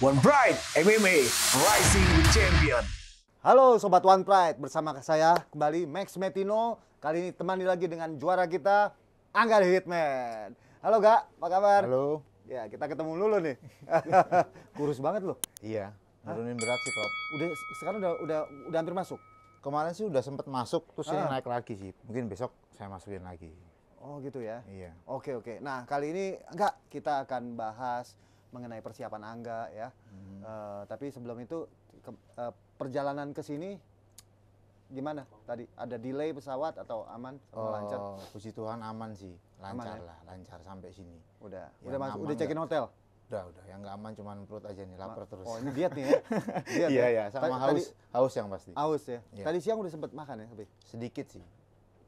One Pride MMA Rising Champion. Halo Sobat One Pride, bersama saya kembali Max Metino. Kali ini temani lagi dengan juara kita, Angga The Hitman. Halo Gak, apa kabar? Halo. Ya, kita ketemu dulu nih. Kurus banget loh. Iya, nurunin berat sih Prof. Udah, sekarang udah, udah, udah hampir masuk? Kemarin sih udah sempet masuk, terus ah. ini naik lagi sih. Mungkin besok saya masukin lagi. Oh gitu ya? Iya. Oke, oke. Nah, kali ini enggak, kita akan bahas mengenai persiapan Angga ya. Hmm. E, tapi sebelum itu ke, e, perjalanan ke sini gimana tadi ada delay pesawat atau aman oh, lancar? Puji Tuhan aman sih, lancar aman, ya? lah, lancar sampai sini. Udah, yang udah masuk, udah cekin hotel. Udah, udah. Yang nggak aman cuma perut aja nih, lapar terus. Oh, ini diet nih ya? Iya, iya, Ya. Iya. Sama tadi, haus, haus yang pasti. Haus ya? ya. Tadi siang udah sempet makan ya? Tapi? Sedikit sih.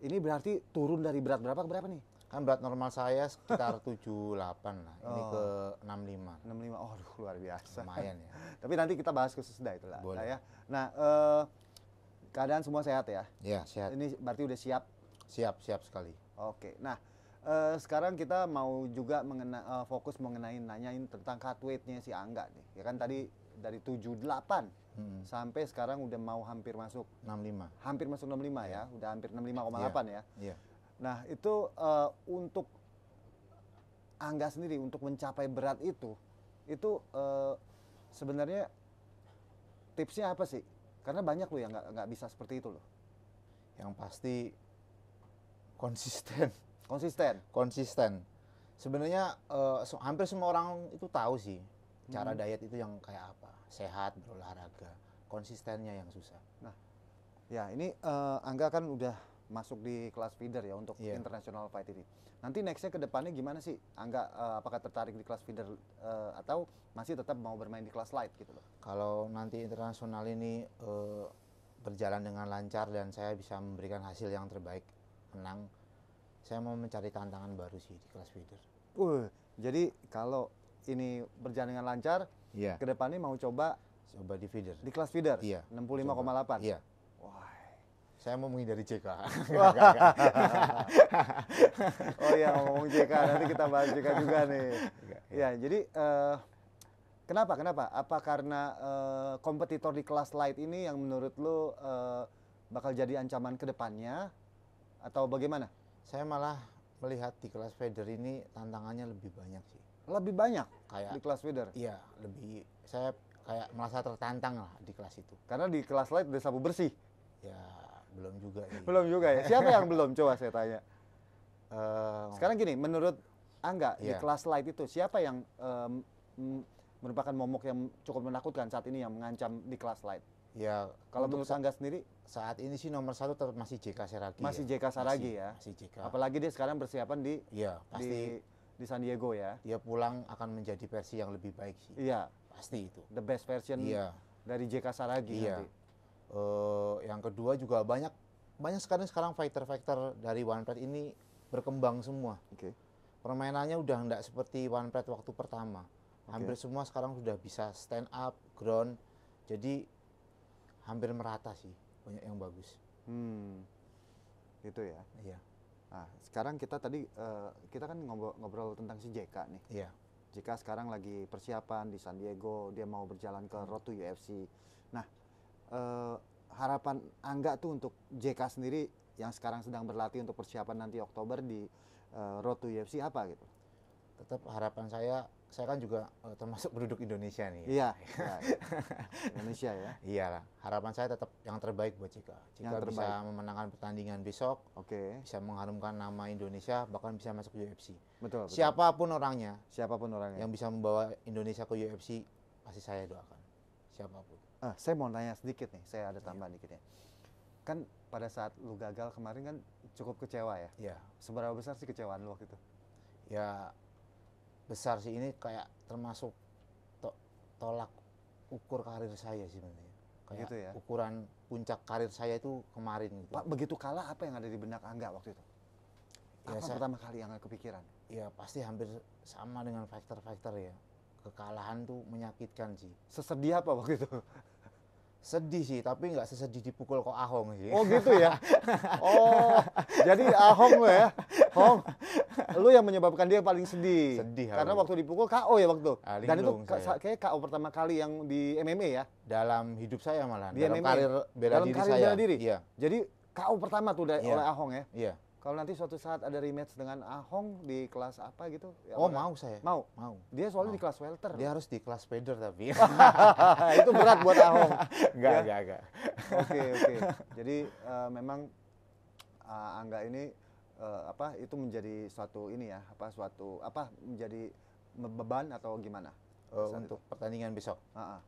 Ini berarti turun dari berat berapa ke berapa nih? Kan berat normal saya sekitar 78 lah. Ini oh. ke 65. 65. Oh, aduh, luar biasa. Lumayan ya. Tapi nanti kita bahas khusus dah itulah. Boleh. ya. Nah, eh, keadaan semua sehat ya? Iya, sehat. Ini berarti udah siap? Siap, siap sekali. Oke. Nah, uh, sekarang kita mau juga mengena, uh, fokus mengenai nanyain tentang cut weight-nya si Angga nih. Ya kan tadi dari 78 hmm. sampai sekarang udah mau hampir masuk 65. Hampir masuk 65 ya, ya, udah hampir 65,8 iya. ya, ya. Nah, itu uh, untuk Angga sendiri untuk mencapai berat itu, itu uh, sebenarnya tipsnya apa sih? Karena banyak loh yang nggak bisa seperti itu loh. Yang pasti konsisten. Konsisten. konsisten. Sebenarnya uh, hampir semua orang itu tahu sih cara hmm. diet itu yang kayak apa, sehat, berolahraga, konsistennya yang susah. Nah, ya ini uh, Angga kan udah masuk di kelas feeder ya untuk yeah. international fight ini. Nanti nextnya ke depannya gimana sih? Angga uh, apakah tertarik di kelas feeder uh, atau masih tetap mau bermain di kelas light gitu loh? Kalau nanti internasional ini uh, berjalan dengan lancar dan saya bisa memberikan hasil yang terbaik menang, saya mau mencari tantangan baru sih di kelas feeder. Uh, jadi kalau ini berjalan dengan lancar, yeah. ke depannya mau coba coba di feeder. Di kelas feeder? Iya. Yeah. 65,8. Iya. Yeah saya mau menghindari JK. Oh, oh iya ngomong JK nanti kita bahas JK juga nih. Ya jadi uh, kenapa kenapa? Apa karena uh, kompetitor di kelas light ini yang menurut lo uh, eh, bakal jadi ancaman kedepannya atau bagaimana? Saya malah melihat di kelas feeder ini tantangannya lebih banyak sih. Lebih banyak kayak di kelas feeder. Iya lebih saya kayak merasa tertantang lah di kelas itu. Karena di kelas light udah sabu bersih. Ya belum juga nih. belum juga ya siapa yang belum coba saya tanya uh, sekarang gini menurut angga yeah. di iya. kelas light itu siapa yang um, merupakan momok yang cukup menakutkan saat ini yang mengancam di kelas light ya kalau menurut Angga sendiri saat ini sih nomor satu tetap masih JK Saragi ya. masih ya. JK Saragi masih, ya masih JK apalagi dia sekarang persiapan di ya pasti di, di San Diego ya dia pulang akan menjadi versi yang lebih baik sih iya pasti itu the best version iya. dari JK Saragi iya nanti. Uh, yang kedua juga banyak banyak sekali sekarang fighter-fighter dari One Piece ini berkembang semua. Okay. Permainannya udah nggak seperti One Piece waktu pertama. Okay. Hampir semua sekarang sudah bisa stand up, ground. Jadi hampir merata sih banyak yang bagus. Hmm. Gitu ya. Iya. Nah, sekarang kita tadi uh, kita kan ngobrol, ngobrol tentang si JK nih. Iya. JK sekarang lagi persiapan di San Diego, dia mau berjalan ke hmm. Road to UFC. Nah, uh, harapan Angga tuh untuk JK sendiri yang sekarang sedang berlatih untuk persiapan nanti Oktober di uh, Road to UFC apa gitu? Tetap harapan saya, saya kan juga uh, termasuk penduduk Indonesia nih. Iya. ya, Indonesia ya. Iyalah, harapan saya tetap yang terbaik buat JK. Jika yang bisa memenangkan pertandingan besok, oke. Okay. Bisa mengharumkan nama Indonesia, bahkan bisa masuk ke UFC. Betul, betul. Siapapun orangnya, siapapun orangnya yang bisa membawa Indonesia ke UFC, pasti saya doakan. Siapapun ah, saya mau nanya sedikit nih, saya ada iya. tambahan yeah. dikit ya. Kan pada saat lu gagal kemarin kan cukup kecewa ya. Iya. Seberapa besar sih kecewaan lu waktu itu? Ya besar sih ini kayak termasuk to tolak ukur karir saya sih sebenarnya. Kayak gitu ya. ukuran puncak karir saya itu kemarin gitu. Pak, begitu kalah apa yang ada di benak Angga waktu itu? Ya, apa saya, pertama kali yang kepikiran? Ya pasti hampir sama dengan faktor-faktor ya kekalahan tuh menyakitkan sih. Sesedih apa waktu itu? Sedih sih, tapi nggak sesedih dipukul kok Ahong sih. Oh gitu ya? oh, jadi Ahong lo ya? Hong, lu yang menyebabkan dia paling sedih. Sedih. Karena aku. waktu dipukul KO ya waktu. itu. Ah, Dan itu saya. kayak KO pertama kali yang di MMA ya? Dalam hidup saya malah. Di dalam MMA. karir bela dalam diri karir saya. Bela diri. Iya. Jadi KO pertama tuh iya. oleh Ahong ya? Iya. Kalau nanti suatu saat ada rematch dengan Ahong di kelas apa gitu? Ya oh mau saya. Mau. Mau. Dia soalnya mau. di kelas welter. Dia harus di kelas feather tapi. itu berat buat Ahong. enggak, gak, ya? enggak, enggak. Oke, oke. Jadi uh, memang uh, Angga ini uh, apa itu menjadi suatu ini ya, apa suatu apa menjadi beban atau gimana? Uh, untuk itu? pertandingan besok. Uh -uh.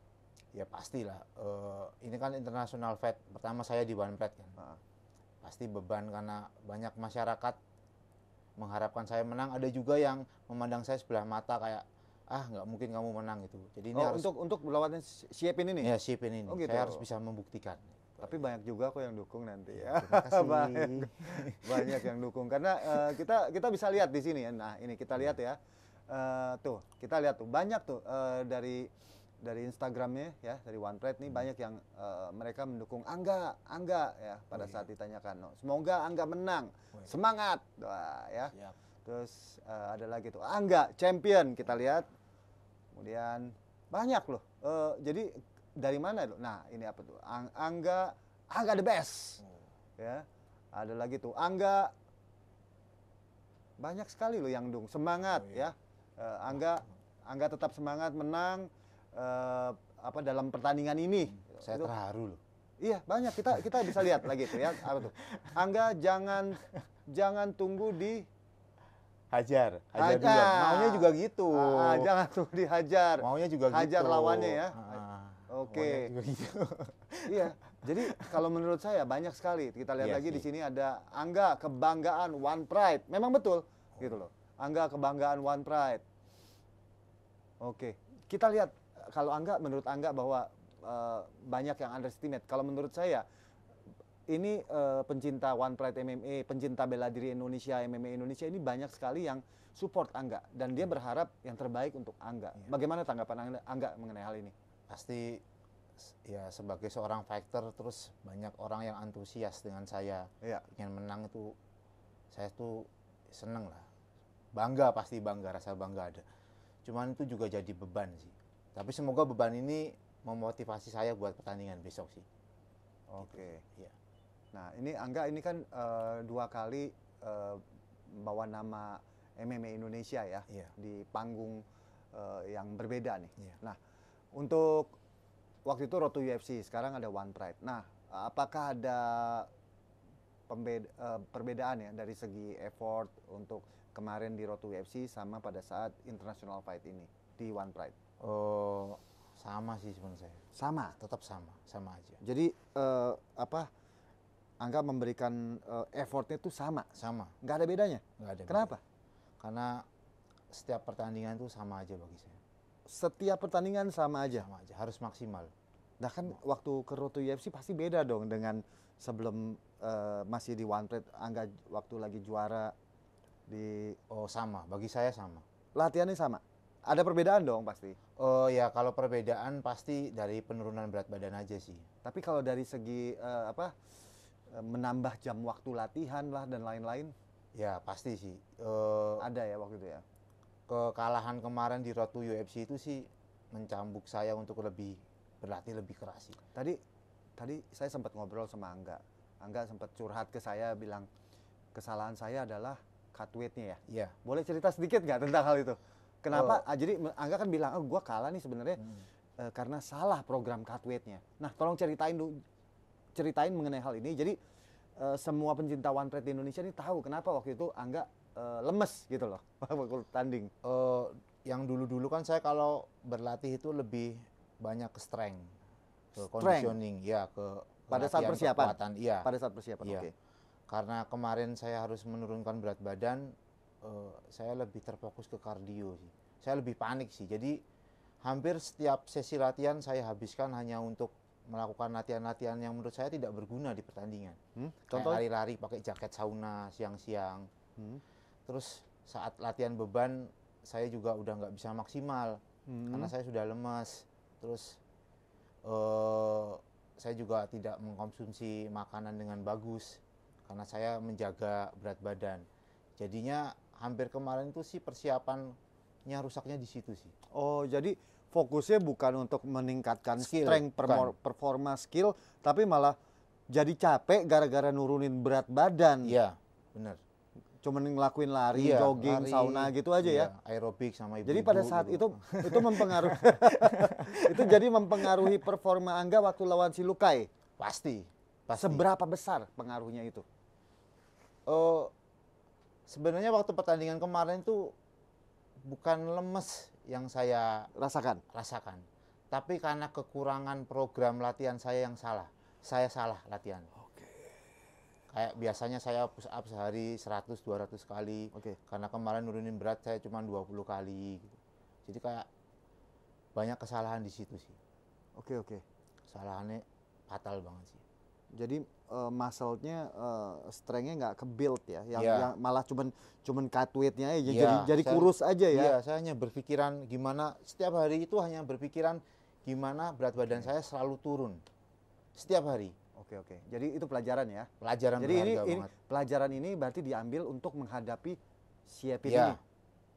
Ya pastilah. Uh, ini kan internasional fight. Pertama saya di one fight kan. Uh -uh pasti beban karena banyak masyarakat mengharapkan saya menang ada juga yang memandang saya sebelah mata kayak ah nggak mungkin kamu menang itu jadi ini oh, harus untuk untuk lawannya siapin ini ya siapin ini oh, gitu. saya harus bisa membuktikan tapi banyak juga kok yang dukung nanti ya. banyak, banyak yang dukung karena uh, kita kita bisa lihat di sini ya. Nah, ini kita lihat ya. Uh, tuh, kita lihat tuh banyak tuh uh, dari dari Instagramnya ya dari OnePlate nih hmm. banyak yang uh, mereka mendukung Angga Angga ya pada oh, iya. saat ditanyakan no, semoga Angga menang oh, iya. semangat Wah, ya Siap. terus uh, ada lagi tuh Angga champion kita lihat kemudian banyak loh uh, jadi dari mana loh nah ini apa tuh Ang Angga Angga the best hmm. ya ada lagi tuh Angga banyak sekali loh yang dung semangat oh, iya. ya uh, Angga Angga tetap semangat menang uh, apa dalam pertandingan ini. Saya itu, terharu loh. Iya banyak kita kita bisa lihat lagi itu ya apa tuh. Angga jangan jangan tunggu di hajar hajar, hajar. juga maunya juga gitu ah, ah jangan tunggu dihajar maunya juga hajar gitu. lawannya ya ah, ah. oke gitu. iya jadi kalau menurut saya banyak sekali kita lihat yes, iya lagi yes. di sini ada angga kebanggaan one pride memang betul gitu loh angga kebanggaan one pride oke kita lihat kalau Angga menurut Angga bahwa uh, banyak yang underestimate. Kalau menurut saya ini uh, pencinta One Pride MMA, pencinta bela diri Indonesia, MMA Indonesia ini banyak sekali yang support Angga dan dia berharap yang terbaik untuk Angga. Iya. Bagaimana tanggapan Angga, Angga mengenai hal ini? Pasti ya sebagai seorang fighter terus banyak orang yang antusias dengan saya Ya. ingin menang itu saya tuh seneng lah bangga pasti bangga rasa bangga ada cuman itu juga jadi beban sih tapi semoga beban ini memotivasi saya buat pertandingan besok sih. Oke. Okay. Gitu. Ya. Nah, ini Angga ini kan uh, dua kali uh, bawa nama MMA Indonesia ya yeah. di panggung uh, yang berbeda nih. Yeah. Nah, untuk waktu itu rotu UFC, sekarang ada One Pride. Nah, apakah ada pembeda, uh, perbedaan ya dari segi effort untuk kemarin di rotu UFC sama pada saat International Fight ini di One Pride? Oh, sama sih sebenarnya saya. Sama. Tetap sama, sama aja. Jadi uh, apa? Angga memberikan uh, effortnya itu sama. Sama. Nggak ada bedanya. Nggak ada. Kenapa? Bedanya. Karena setiap pertandingan itu sama aja bagi saya. Setiap pertandingan sama aja. Sama aja. Harus maksimal. Nah kan nah. waktu ke Roto UFC pasti beda dong dengan sebelum uh, masih di One Plate Angga waktu lagi juara di. Oh sama. Bagi saya sama. Latihannya sama. Ada perbedaan dong pasti. Oh ya kalau perbedaan pasti dari penurunan berat badan aja sih. Tapi kalau dari segi uh, apa eh, menambah jam waktu latihan lah dan lain-lain. Ya pasti sih. Uh, ada ya waktu itu ya. Kekalahan kemarin di Road to UFC itu sih mencambuk saya untuk lebih berlatih lebih keras sih. Tadi tadi saya sempat ngobrol sama Angga. Angga sempat curhat ke saya bilang kesalahan saya adalah cut weight-nya ya. Iya. Boleh cerita sedikit nggak tentang hal itu? Kenapa? Oh. Ah, jadi Angga kan bilang, oh gue kalah nih sebenarnya hmm. Eh, karena salah program cut nya Nah, tolong ceritain dulu, ceritain mengenai hal ini. Jadi eh, semua pencinta one plate di Indonesia ini tahu kenapa waktu itu Angga eh, lemes gitu loh waktu tanding. Uh, yang dulu-dulu kan saya kalau berlatih itu lebih banyak ke strength, ke strength. conditioning, ya ke pada saat persiapan. Iya. Pada saat persiapan. Iya. Oke. Okay. Karena kemarin saya harus menurunkan berat badan, uh, saya lebih terfokus ke kardio sih. Saya lebih panik sih. Jadi hampir setiap sesi latihan saya habiskan hanya untuk melakukan latihan-latihan yang menurut saya tidak berguna di pertandingan. Hmm? Contoh? lari-lari pakai jaket sauna siang-siang. Hmm? Terus saat latihan beban saya juga udah nggak bisa maksimal hmm. karena saya sudah lemas. Terus uh, saya juga tidak mengkonsumsi makanan dengan bagus karena saya menjaga berat badan. Jadinya hampir kemarin itu sih persiapannya rusaknya di situ sih. Oh, jadi fokusnya bukan untuk meningkatkan skill, strength bukan. performa skill, tapi malah jadi capek gara-gara nurunin berat badan. Iya, benar. Cuma ngelakuin lari, iya, jogging, lari, sauna gitu aja ya. iya, ya. Aerobik sama ibu. Jadi pada gitu. saat ibu. itu itu mempengaruhi itu jadi mempengaruhi performa Angga waktu lawan si Lukai. Pasti. Pasti. Seberapa besar pengaruhnya itu? Uh, sebenarnya waktu pertandingan kemarin itu bukan lemes yang saya rasakan. Rasakan. Tapi karena kekurangan program latihan saya yang salah. Saya salah latihan. Oke. Kayak biasanya saya push up sehari 100 200 kali. Okay. Karena kemarin nurunin berat saya cuma 20 kali gitu. Jadi kayak banyak kesalahan di situ sih. Oke, okay, oke. Kesalahannya fatal banget sih jadi uh, muscle-nya uh, strength-nya nggak kebuild ya yang, yeah. yang malah cuman cuman cut weight-nya aja yeah, jadi jadi saya, kurus aja ya yeah, saya hanya berpikiran gimana setiap hari itu hanya berpikiran gimana berat badan saya selalu turun setiap hari oke oke jadi itu pelajaran ya pelajaran jadi ini, ini pelajaran ini berarti diambil untuk menghadapi siapin yeah. ini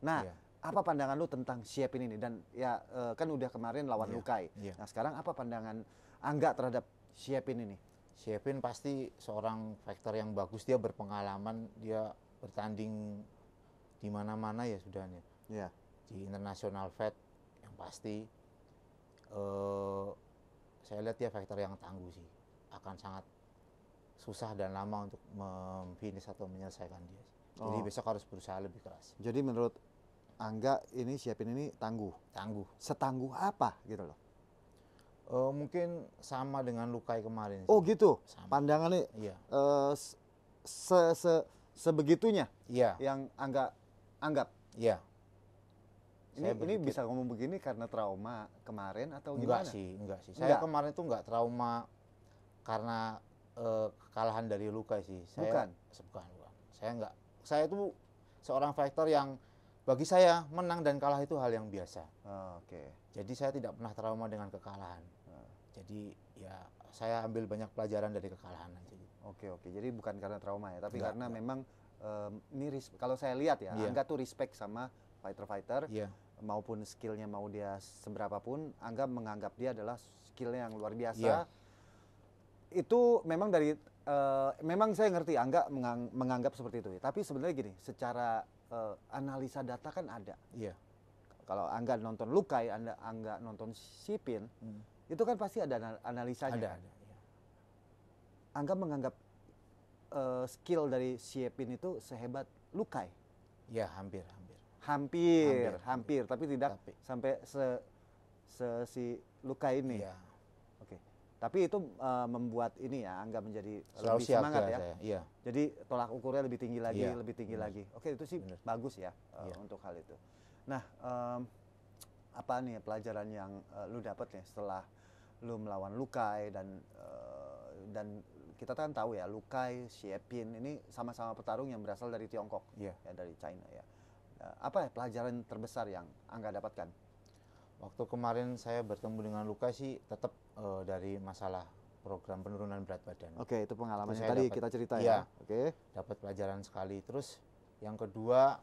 nah yeah apa pandangan lu tentang Siapin ini dan ya eh, kan udah kemarin lawan yeah. Lukai. Yeah. Nah, sekarang apa pandangan Angga terhadap Siapin ini? Shevin pasti seorang faktor yang bagus dia berpengalaman dia bertanding di mana-mana ya sudahnya ya di internasional fed yang pasti uh, saya lihat dia faktor yang tangguh sih akan sangat susah dan lama untuk memfinish atau menyelesaikan dia jadi oh. besok harus berusaha lebih keras jadi menurut Angga ini siapin ini tangguh tangguh setangguh apa gitu loh Uh, mungkin sama dengan Lukai kemarin. Oh gitu. Sama. Pandangannya iya. uh, se se sebegitunya. Iya. Yang angga anggap. Iya. Ini, ini bisa ngomong begini karena trauma kemarin atau gimana? Enggak sih, enggak sih. Saya enggak. kemarin tuh enggak trauma karena uh, kekalahan dari Lukai sih. Saya, bukan. Bukan, bukan. Saya enggak. Saya itu seorang fighter yang bagi saya menang dan kalah itu hal yang biasa. Oh, Oke. Okay. Jadi saya tidak pernah trauma dengan kekalahan jadi ya saya ambil banyak pelajaran dari kekalahan aja gitu. Oke oke, jadi bukan karena trauma ya, tapi enggak, karena enggak. memang um, ini kalau saya lihat ya, yeah. Angga tuh respect sama fighter-fighter yeah. maupun skillnya mau dia seberapa pun, Angga menganggap dia adalah skillnya yang luar biasa. Yeah. Itu memang dari uh, memang saya ngerti Angga mengang menganggap seperti itu, ya. tapi sebenarnya gini, secara uh, analisa data kan ada. Yeah. Kalau Angga nonton Lukai, Anda Angga nonton Sipin. Hmm itu kan pasti ada analisanya. Ada, ada. Iya. Angga menganggap uh, skill dari Siepin itu sehebat Lukai. Ya, hampir, hampir. Hampir, hampir, hampir, tapi tidak tapi. sampai se, se si Lukai ini. Ya. Oke. Tapi itu uh, membuat ini ya Angga menjadi Selalu lebih semangat ya, ya. Saya. Iya. Jadi tolak ukurnya lebih tinggi lagi, ya. lebih tinggi lagi. Oke, itu sih Benar. bagus ya uh, untuk hal itu. Nah, um, apa nih pelajaran yang uh, lu dapat nih ya setelah lu melawan Lukai dan uh, dan kita kan tahu ya Lukai, Xiepin ini sama-sama petarung yang berasal dari Tiongkok yeah. ya dari China ya. Uh, apa ya pelajaran terbesar yang Angga dapatkan? Waktu kemarin saya bertemu dengan Lukai sih tetap uh, eh, dari masalah program penurunan berat badan. Oke, okay, itu pengalaman itu yang tadi dapet, kita cerita ya. iya, ya. Oke. Okay. Dapat pelajaran sekali. Terus yang kedua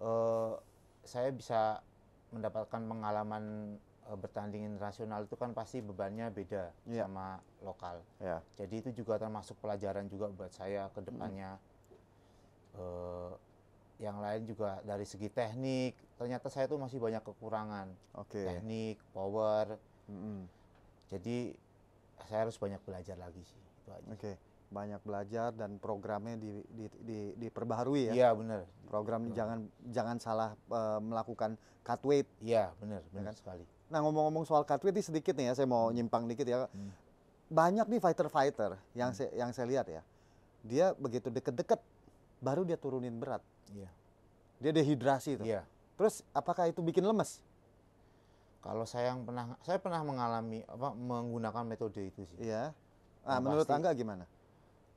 uh, saya bisa mendapatkan pengalaman Eh, bertanding internasional itu kan pasti bebannya beda yeah. sama lokal. Yeah. Jadi itu juga termasuk pelajaran juga buat saya ke hmm. depannya. Mm. Uh, yang lain juga dari segi teknik, ternyata saya itu masih banyak kekurangan. Okay. Teknik, power. Mm -hmm. Jadi saya harus banyak belajar lagi sih. Oke. Okay banyak belajar dan programnya di, di, di, diperbaharui ya. Iya benar. Program bener. jangan jangan salah uh, melakukan cut weight. Iya benar benar hmm. sekali. Nah ngomong-ngomong soal kartu ini sedikit nih ya, saya mau hmm. nyimpang dikit ya. Hmm. Banyak nih fighter-fighter yang hmm. yang saya lihat ya, dia begitu deket-deket baru dia turunin berat. Iya. Dia dehidrasi itu. Iya. Terus apakah itu bikin lemes? Kalau saya yang pernah saya pernah mengalami apa menggunakan metode itu sih. Iya. nah, menurut pasti, Angga gimana?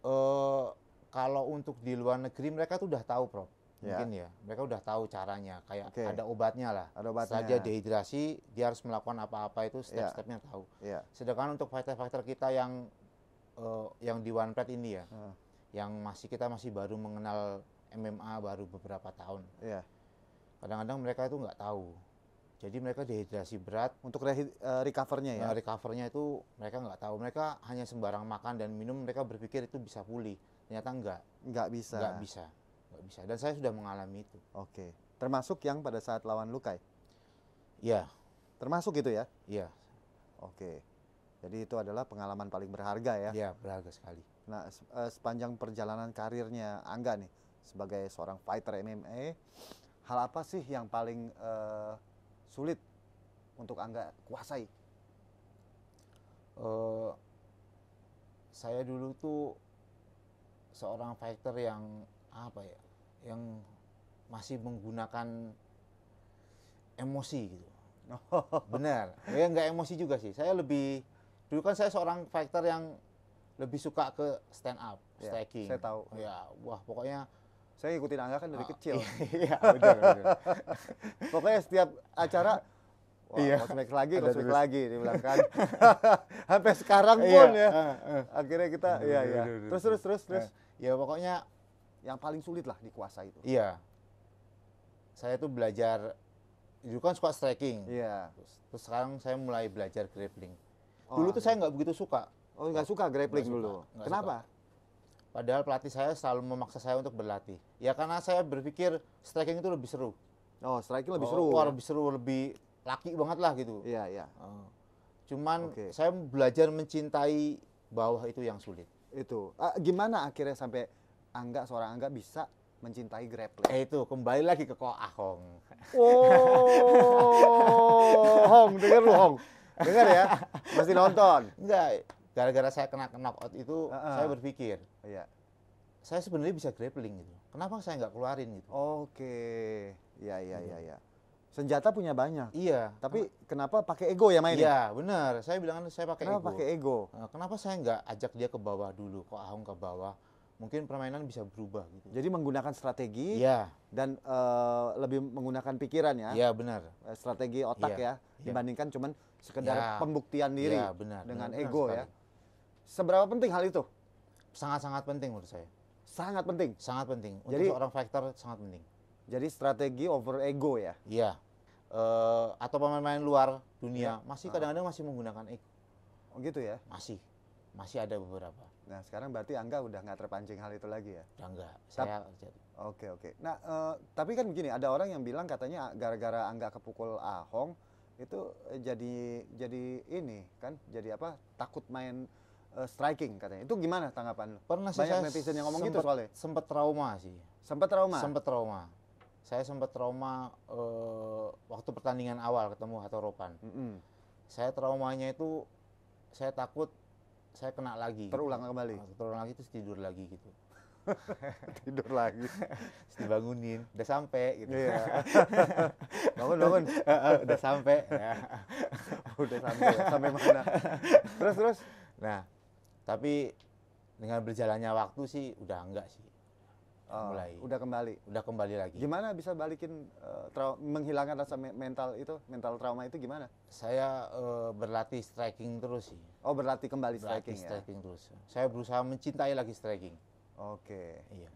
Uh, kalau untuk di luar negeri mereka tuh udah tahu, Prof yeah. mungkin ya mereka udah tahu caranya kayak okay. ada obatnya lah ada obatnya. saja dehidrasi dia harus melakukan apa-apa itu step-stepnya ya. yeah. tahu yeah. sedangkan untuk fighter-fighter kita yang uh, yang di One Pet ini ya uh. yang masih kita masih baru mengenal MMA baru beberapa tahun kadang ya. kadang-kadang mereka itu nggak tahu jadi mereka dehidrasi berat untuk re uh, eh, recovernya ya nah, recovernya itu mereka nggak tahu mereka hanya sembarang makan dan minum mereka berpikir itu bisa pulih ternyata enggak enggak bisa enggak bisa nggak bisa dan saya sudah mengalami itu oke termasuk yang pada saat lawan Lukai ya termasuk itu ya iya oke jadi itu adalah pengalaman paling berharga ya iya berharga sekali nah eh, sepanjang perjalanan karirnya Angga nih sebagai seorang fighter MMA hal apa sih yang paling uh, sulit untuk Angga kuasai uh, saya dulu tuh seorang fighter yang apa ya yang masih menggunakan emosi gitu. Oh. Benar. Ya nggak emosi juga sih. Saya lebih dulu kan saya seorang fighter yang lebih suka ke stand up, ya, striking. Saya tahu. Ya, wah pokoknya saya ngikutin Angga kan dari oh, kecil. Iya, iya pokoknya setiap acara Wah, iya. kosmik lagi, kosmik lagi, dibilang kan. Sampai sekarang iya, pun iya. ya. Uh, uh. Akhirnya kita, iya, iya. Terus, terus, terus, terus. Ya, ya pokoknya yang paling sulit lah dikuasai itu iya saya tuh belajar dulu kan suka striking iya terus, terus sekarang saya mulai belajar grappling oh, dulu tuh iya. saya nggak begitu suka oh nggak suka grappling dulu suka, kenapa suka. Padahal pelatih saya selalu memaksa saya untuk berlatih. Ya karena saya berpikir striking itu lebih seru. Oh, striking lebih oh, seru. Wah, ya? lebih seru, lebih laki banget lah gitu. Iya, iya. Oh. Cuman okay. saya belajar mencintai bawah itu yang sulit. Itu. Uh, gimana akhirnya sampai Angga seorang Angga bisa mencintai grappling. Eh itu kembali lagi ke kok Ahong. Oh, Hong, dengar lu Hong. Dengar ya, mesti nonton. Enggak, gara-gara saya kena knockout itu uh -uh. saya berpikir, iya. Saya sebenarnya bisa grappling gitu. Kenapa saya nggak keluarin gitu? Oke. Iya, iya, iya, iya. Senjata punya banyak. Iya. Tapi kenapa pakai ego ya mainnya? Iya, benar. Saya bilang saya pakai kenapa ego. Kenapa pakai ego? Nah, kenapa saya nggak ajak dia ke bawah dulu, kok Ahong ke bawah? mungkin permainan bisa berubah gitu. Jadi menggunakan strategi ya. dan uh, lebih menggunakan pikiran ya. Iya benar. Eh, strategi otak iya. ya, ya dibandingkan cuman sekedar ya. pembuktian diri ya, benar. dengan benar, ego benar ya. Seberapa penting hal itu? Sangat-sangat penting menurut saya. Sangat penting. Sangat penting. Untuk jadi, seorang fighter sangat penting. Jadi strategi over ego ya. Iya. Uh, atau pemain-pemain luar dunia ya. masih ah. kadang-kadang masih menggunakan ego. Oh gitu ya. Masih. Masih ada beberapa Nah sekarang berarti Angga udah nggak terpancing hal itu lagi ya? Udah nggak. Saya. Oke oke. Okay, okay. Nah uh, tapi kan begini ada orang yang bilang katanya gara-gara Angga kepukul Ahong itu jadi jadi ini kan jadi apa takut main uh, striking katanya. Itu gimana tanggapan lu? Pernah sih Banyak netizen yang ngomong gitu soalnya. Sempat trauma sih. Sempat trauma. Sempat trauma. Saya sempat trauma uh, waktu pertandingan awal ketemu Hatoropan. Mm -hmm. Saya traumanya itu saya takut saya kena lagi. Gitu. Terulang gitu. kembali. Terulang lagi terus tidur lagi gitu. tidur lagi. terus dibangunin, udah sampai gitu. Iya. bangun bangun, udah sampai. Ya. udah sampai, sampai mana? terus terus. Nah, tapi dengan berjalannya waktu sih udah enggak sih uh, mulai udah kembali udah kembali lagi gimana bisa balikin uh, menghilangkan rasa me mental itu mental trauma itu gimana saya uh, berlatih striking terus sih oh berlatih kembali berlatih striking, ya? striking ya? terus saya berusaha mencintai lagi striking oke okay. iya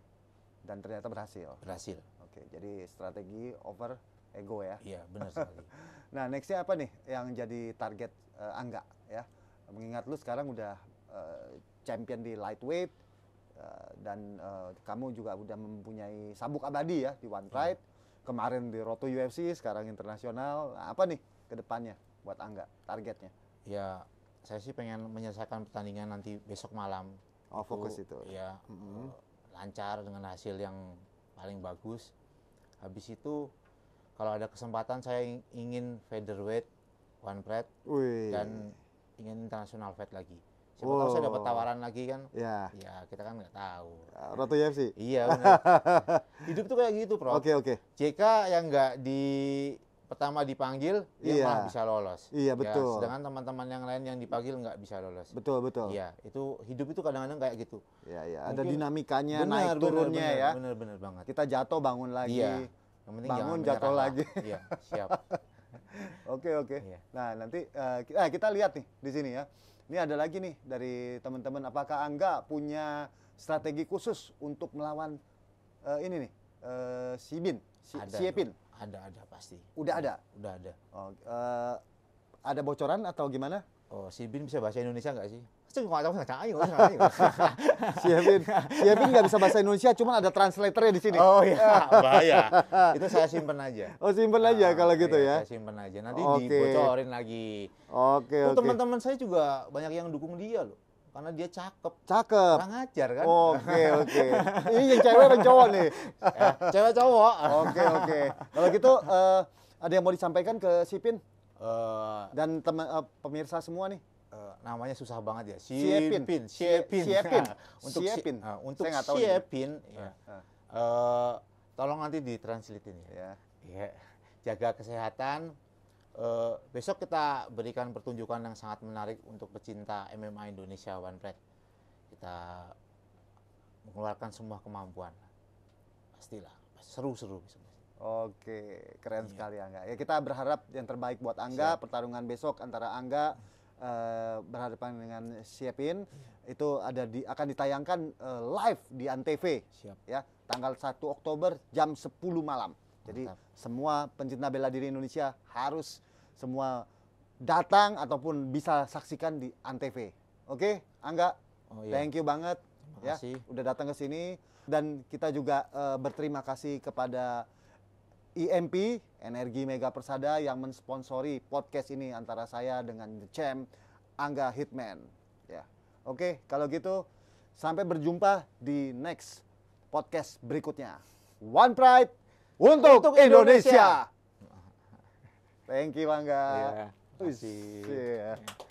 dan ternyata berhasil berhasil oke okay, jadi strategi over ego ya iya benar sekali nah nextnya apa nih yang jadi target uh, angga ya mengingat lu sekarang udah uh, champion di lightweight Eh, dan uh, kamu juga sudah mempunyai sabuk abadi ya di One Pride hmm. kemarin di Roto UFC sekarang internasional nah, apa nih kedepannya buat Angga targetnya ya saya sih pengen menyelesaikan pertandingan nanti besok malam oh itu, fokus itu ya -hmm. lancar dengan hasil yang paling bagus habis itu kalau ada kesempatan saya ingin featherweight one pride dan ingin internasional fight lagi Siapa oh. tahu saya dapat tawaran lagi kan? Iya. Iya, kita kan nggak tahu. Eh, Ratu UFC. Iya. Hidup tuh kayak gitu, Prof. Oke, oke. JK yang nggak di pertama dipanggil dia iya. malah bisa lolos. Iya, ya, betul. Ya, sedangkan teman-teman yang lain yang dipanggil nggak bisa lolos. Betul, betul. Iya, itu hidup itu kadang-kadang kayak gitu. Iya, iya. Ada dinamikanya benar, naik turunnya turunnya benar, ya. Benar, benar, banget. Kita jatuh bangun lagi. Iya. Yang bangun jatuh lagi. Iya, siap. Oke, oke. Okay, okay. Iya. Nah, nanti uh, eh, kita, nah, kita lihat nih di sini ya. Ini ada lagi nih dari teman-teman. Apakah Angga punya strategi khusus untuk melawan uh, ini nih uh, eh, Sibin, si, ada, Siepin? Ada, ada pasti. Udah ada. Udah ada. Oh, uh, ada bocoran atau gimana? Oh, si Bin bisa bahasa Indonesia nggak sih? si Bin, si Bin nggak bisa bahasa Indonesia, cuma ada translatornya di sini. Oh iya, bahaya. Itu saya simpen aja. Oh simpen aja ah, kalau iya, gitu ya? Saya simpen aja. Nanti okay. dibocorin lagi. Oke. Okay, oh, okay. Teman-teman saya juga banyak yang dukung dia loh karena dia cakep. Cakep. Kurang ajar kan. Oke, okay, oke. Okay. Ini yang cewek dan cowok nih. Ya, cewek cowok. Oke, okay, oke. Okay. Kalau gitu uh, ada yang mau disampaikan ke Sipin? Uh, Dan teman uh, pemirsa semua nih, uh, namanya susah banget ya. siapin siapin siapin untuk siapin uh, untuk siapin tahu ya. Uh, uh. tolong nanti di ya. Yeah. Yeah. Jaga kesehatan. Uh, besok kita berikan pertunjukan yang sangat menarik untuk pecinta MMA Indonesia One Pride. Kita mengeluarkan semua kemampuan. Pastilah seru-seru. Oke, keren iya. sekali Angga. Ya kita berharap yang terbaik buat Angga. Siap. Pertarungan besok antara Angga uh, berhadapan dengan Siapin hmm. itu ada di akan ditayangkan uh, live di Antv. Siap. Ya, tanggal 1 Oktober jam 10 malam. Jadi Mantap. semua pencinta bela diri Indonesia harus semua datang ataupun bisa saksikan di Antv. Oke, Angga. Oh, iya. Thank you banget Terima ya udah datang ke sini dan kita juga uh, berterima kasih kepada IMP, e Energi Mega Persada yang mensponsori podcast ini antara saya dengan The Champ, Angga Hitman. Ya. Oke, kalau gitu sampai berjumpa di next podcast berikutnya. One Pride untuk, untuk Indonesia. Indonesia. Thank you Angga. Iya, yeah, kasih.